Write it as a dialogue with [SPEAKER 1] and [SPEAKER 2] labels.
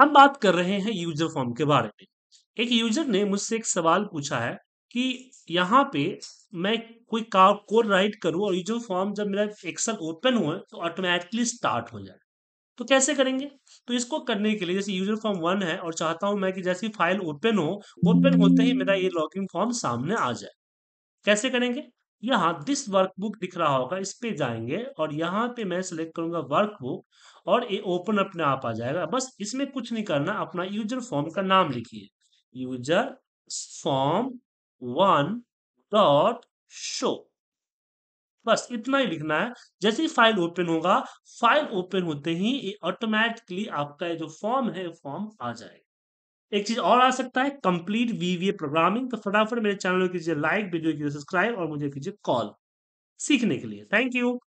[SPEAKER 1] हम बात कर रहे हैं यूजर फॉर्म के बारे में एक यूजर ने मुझसे एक सवाल पूछा है कि यहाँ पे मैं कोई कोड राइट करूँ और यूजर फॉर्म जब मेरा एक्सेल ओपन हुआ तो ऑटोमेटिकली स्टार्ट हो जाए तो कैसे करेंगे तो इसको करने के लिए जैसे यूजर फॉर्म वन है और चाहता हूं मैं कि जैसी फाइल ओपन हो ओपन होते ही मेरा ये लॉगिन फॉर्म सामने आ जाए कैसे करेंगे यहाँ दिस वर्कबुक दिख रहा होगा इस पे जाएंगे और यहाँ पे मैं सिलेक्ट करूंगा वर्कबुक और ये ओपन अपने आप आ जाएगा बस इसमें कुछ नहीं करना अपना यूजर फॉर्म का नाम लिखिए user form one dot show बस इतना ही लिखना है जैसे ही फाइल ओपन होगा फाइल ओपन होते ही ऑटोमेटिकली आपका जो फॉर्म है फॉर्म आ जाएगा एक चीज और आ सकता है कंप्लीट वीवीए प्रोग्रामिंग तो फटाफट मेरे चैनल को कीजिए लाइक वीडियो कीजिए सब्सक्राइब और मुझे कीजिए कॉल सीखने के लिए थैंक यू